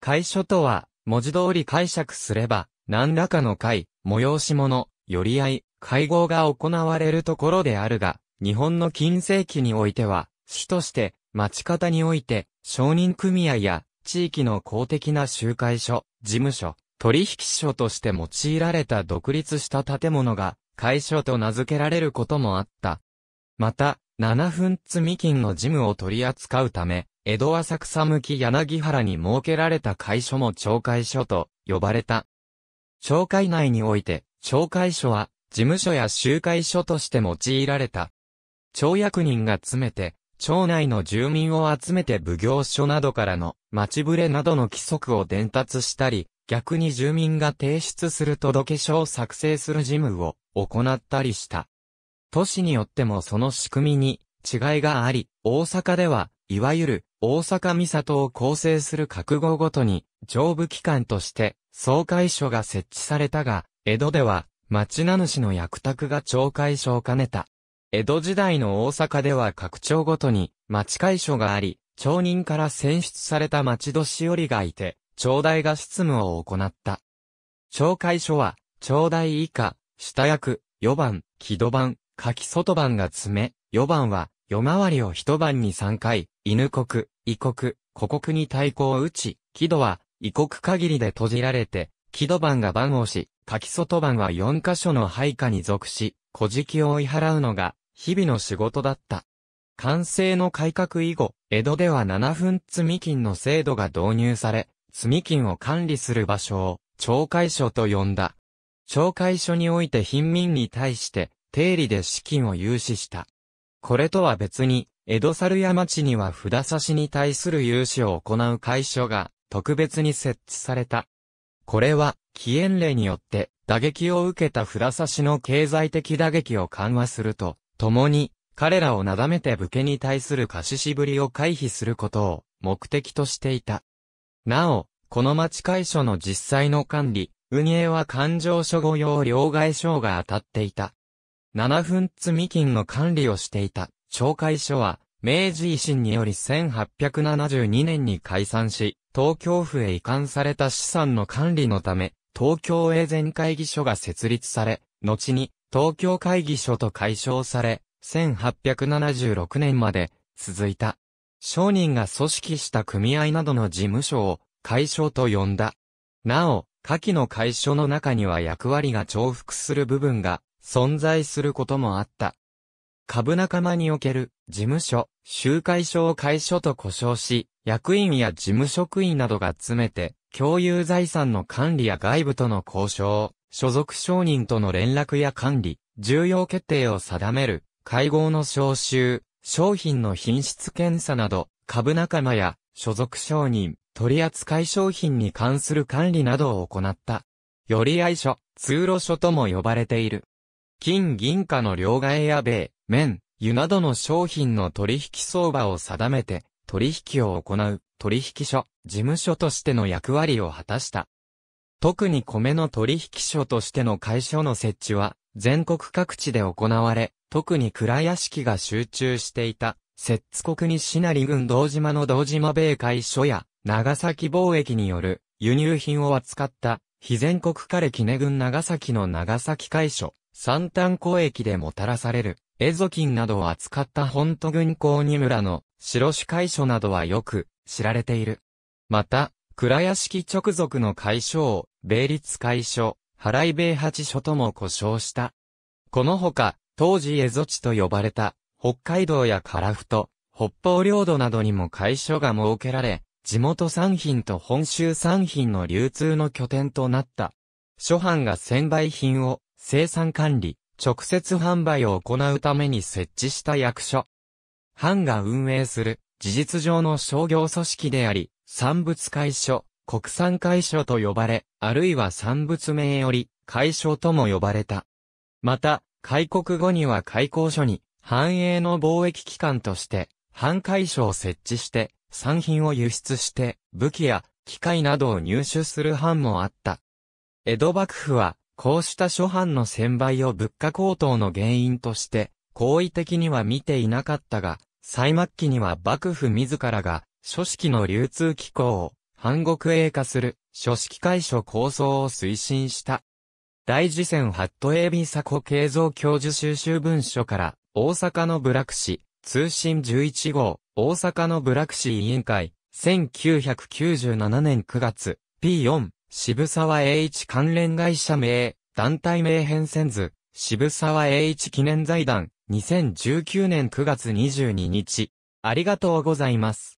会所とは、文字通り解釈すれば、何らかの会、催し物、寄り合い、会合が行われるところであるが、日本の近世紀においては、主として、町方において、商人組合や、地域の公的な集会所、事務所、取引所として用いられた独立した建物が、会所と名付けられることもあった。また、7分積み金の事務を取り扱うため、江戸浅草向き柳原に設けられた会所も町会所と呼ばれた。町会内において、町会所は、事務所や集会所として用いられた。町役人が詰めて、町内の住民を集めて奉行所などからの町ぶれなどの規則を伝達したり、逆に住民が提出する届書を作成する事務を行ったりした。都市によってもその仕組みに違いがあり、大阪では、いわゆる大阪三里を構成する覚悟ごとに、上部機関として、総会所が設置されたが、江戸では、町名主の役宅が町会所を兼ねた。江戸時代の大阪では各町ごとに、町会所があり、町人から選出された町年寄りがいて、町代が執務を行った。町会所は、町代以下、下役、四番、木戸番、柿外番が詰め、四番は、夜回りを一晩に三回、犬国、異国、古国に対抗を打ち、木戸は異国限りで閉じられて、木戸番が番をし、柿外番は四カ所の配下に属し、小敷を追い払うのが、日々の仕事だった。完成の改革以後、江戸では七分積金の制度が導入され、積金を管理する場所を、懲戒所と呼んだ。懲戒所において貧民に対して、定理で資金を融資した。これとは別に、江戸猿山地には札差しに対する融資を行う会所が特別に設置された。これは、起源令によって打撃を受けた札差しの経済的打撃を緩和すると、ともに、彼らをなだめて武家に対する貸ししぶりを回避することを目的としていた。なお、この町会所の実際の管理、運営は勘定所語用両替商が当たっていた。7分積み金の管理をしていた、懲戒所は、明治維新により1872年に解散し、東京府へ移管された資産の管理のため、東京永全会議所が設立され、後に東京会議所と解消され、1876年まで続いた。商人が組織した組合などの事務所を解消と呼んだ。なお、下記の解消の中には役割が重複する部分が存在することもあった。株仲間における事務所、集会所を会所と呼称し、役員や事務職員などが詰めて、共有財産の管理や外部との交渉、所属商人との連絡や管理、重要決定を定める、会合の招集、商品の品質検査など、株仲間や所属商人、取扱商品に関する管理などを行った。より愛所、通路所とも呼ばれている。金銀貨の両替や米、麺、湯などの商品の取引相場を定めて、取引を行う取引所、事務所としての役割を果たした。特に米の取引所としての会所の設置は、全国各地で行われ、特に倉屋敷が集中していた、摂津国西成郡道島の道島米会所や、長崎貿易による輸入品を扱った、非全国枯れ杵郡長崎の長崎会所、三炭湖駅でもたらされる、エゾキンなどを扱った本都軍港二村の白種会所などはよく知られている。また、倉屋敷直属の会所を、米立会所、払い米八所とも呼称した。このほか、当時蝦夷地と呼ばれた、北海道や樺太、北方領土などにも会所が設けられ、地元産品と本州産品の流通の拠点となった。諸藩が専売品を生産管理、直接販売を行うために設置した役所。藩が運営する、事実上の商業組織であり、産物会所、国産会所と呼ばれ、あるいは産物名より、会所とも呼ばれた。また、開国後には開港所に、繁栄の貿易機関として、藩会所を設置して、産品を輸出して、武器や機械などを入手する藩もあった。江戸幕府は、こうした諸般の専売を物価高騰の原因として、好意的には見ていなかったが、最末期には幕府自らが、書式の流通機構を、反国営化する、書式解消構想を推進した。大事戦ハット AB サコ慶造教授収集文書から、大阪の部落市、通信11号、大阪の部落市委員会、1997年9月、P4、渋沢栄一関連会社名、団体名変遷図、渋沢栄一記念財団、2019年9月22日。ありがとうございます。